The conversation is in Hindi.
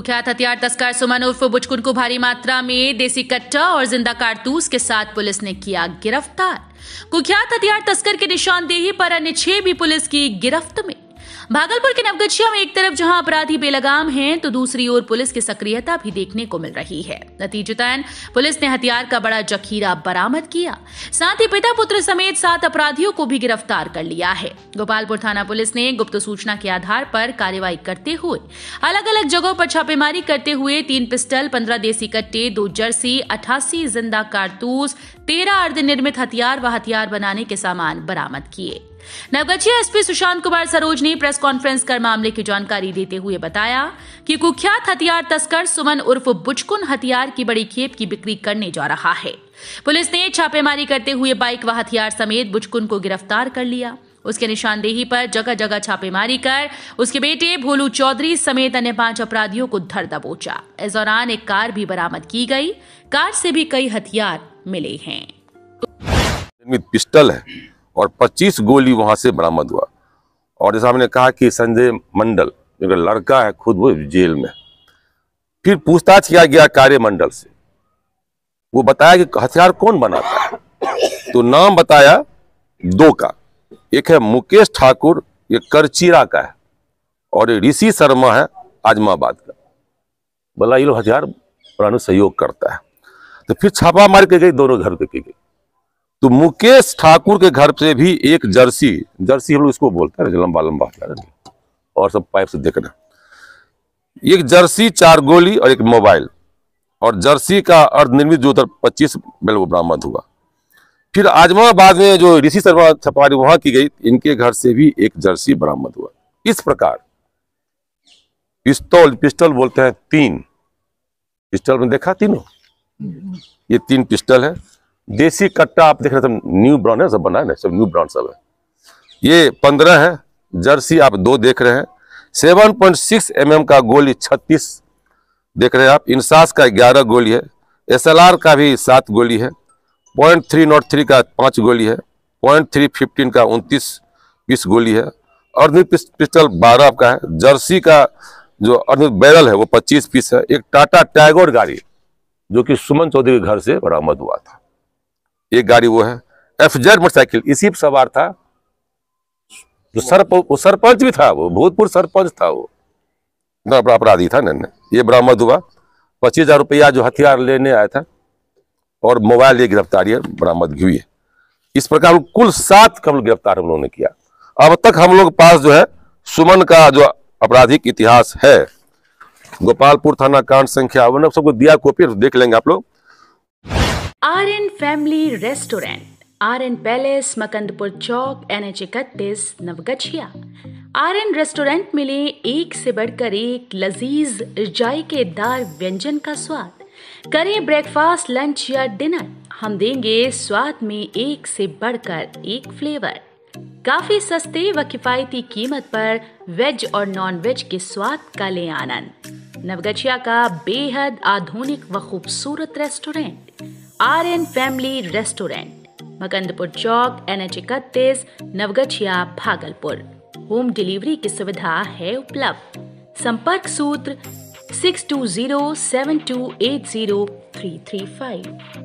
तो कुख्यात हथियार तस्कर सुमन उर्फ बुचकुन को भारी मात्रा में देसी कट्टा और जिंदा कारतूस के साथ पुलिस ने किया गिरफ्तार कुख्यात हथियार तस्कर की निशानदेही पर अन्य छह भी पुलिस की गिरफ्त में भागलपुर के नवगछिया में एक तरफ जहां अपराधी बेलगाम हैं तो दूसरी ओर पुलिस की सक्रियता भी देखने को मिल रही है नतीजतन पुलिस ने हथियार का बड़ा जखीरा बरामद किया साथ ही पिता पुत्र समेत सात अपराधियों को भी गिरफ्तार कर लिया है गोपालपुर थाना पुलिस ने गुप्त सूचना के आधार पर कार्रवाई करते हुए अलग अलग जगहों पर छापेमारी करते हुए तीन पिस्टल पंद्रह देसी कट्टे दो जर्सी अठासी जिंदा कारतूस तेरह अर्ध निर्मित हथियार व हथियार बनाने के सामान बरामद किए नवगछिया एसपी सुशांत कुमार सरोज ने प्रेस कॉन्फ्रेंस कर मामले की जानकारी देते हुए बताया कि कुख्यात हथियार तस्कर सुमन उर्फ बुचकुन हथियार की बड़ी खेप की बिक्री करने जा रहा है पुलिस ने छापेमारी करते हुए बाइक व हथियार समेत बुचकुन को गिरफ्तार कर लिया उसके निशानदेही पर जगह जगह छापेमारी कर उसके बेटे भोलू चौधरी समेत अन्य पांच अपराधियों को धर दबोचा इस दौरान एक कार भी बरामद की गई कार से भी कई हथियार मिले हैं पिस्टल है और 25 गोली वहां से बरामद हुआ और जैसा हमने कहा कि संजय मंडल जो लड़का है खुद वो जेल में फिर पूछताछ किया गया कार्य मंडल से वो बताया कि हथियार कौन बनाता है तो नाम बताया दो का एक है मुकेश ठाकुर ये करचीरा का है और ये ऋषि शर्मा है आजमाबाद का बोला ये लोग हथियार बनाने सहयोग करता है तो फिर छापा मार के गई दोनों घर पे की गई तो मुकेश ठाकुर के घर से भी एक जर्सी जर्सी हम लोग इसको बोलते हैं लंबा लंबा और सब पाइप से देखना एक जर्सी चार गोली और एक मोबाइल और जर्सी का अर्धनिर्मित जो पच्चीस बेल वो बरामद हुआ फिर आजमाबाद में जो ऋषि शर्मा छपारी वहां की गई इनके घर से भी एक जर्सी बरामद हुआ इस प्रकार पिस्तौल पिस्टल बोलते हैं तीन पिस्टल में देखा तीनों ये तीन पिस्टल है देसी कट्टा आप देख रहे थे न्यू ब्रांड है सब बना है सब न्यू ब्रांड सब है ये पंद्रह है जर्सी आप दो देख रहे हैं seven point six M M का गोली छत्तीस देख रहे हैं आप इंसास का ग्यारह गोली है एस एल आर का भी सात गोली है पॉइंट थ्री नॉट थ्री का पाँच गोली है पॉइंट थ्री फिफ्टीन का उनतीस पीस गोली है अर्ध पिस्टल बारह आपका है जर्सी का जो अर्ध बैरल है वो पच्चीस पीस है एक टाटा टैगोर गाड़ी जो कि सुमन चौधरी के घर से बरामद हुआ था एक गाड़ी वो है एफ जेड मोटरसाइकिल इसी पर सवार था जो सरप वो सरपंच भी था वो भूतपूर्व सरपंच था वो इतना बड़ा अपराधी था नन्हे ये बरामद हुआ पच्चीस हजार रुपया जो हथियार लेने आया था और मोबाइल ये गिरफ्तारी बरामद हुई है इस प्रकार कुल सात कम गिरफ्तार हम लोगों ने किया अब तक हम लोग पास जो है सुमन का जो आपराधिक इतिहास है गोपालपुर थाना कांड संख्या सबको दिया कॉपी देख लेंगे आप लोग R N family restaurant R N palace Makandpur चौक एन एच इकतीस नवगछिया आर एन रेस्टोरेंट मिले एक से बढ़कर एक लजीज जायकेदार व्यंजन का स्वाद करें ब्रेकफास्ट लंच या डिनर हम देंगे स्वाद में एक से बढ़कर एक फ्लेवर काफी सस्ते व किफायती कीमत पर वेज और नॉन वेज के स्वाद का ले आनंद नवगछिया का बेहद आधुनिक व खूबसूरत restaurant R N family restaurant Makandpur चौक एन एच इकतीस नवगछिया भागलपुर होम डिलीवरी की सुविधा है उपलब्ध संपर्क सूत्र six two zero seven two eight zero three three five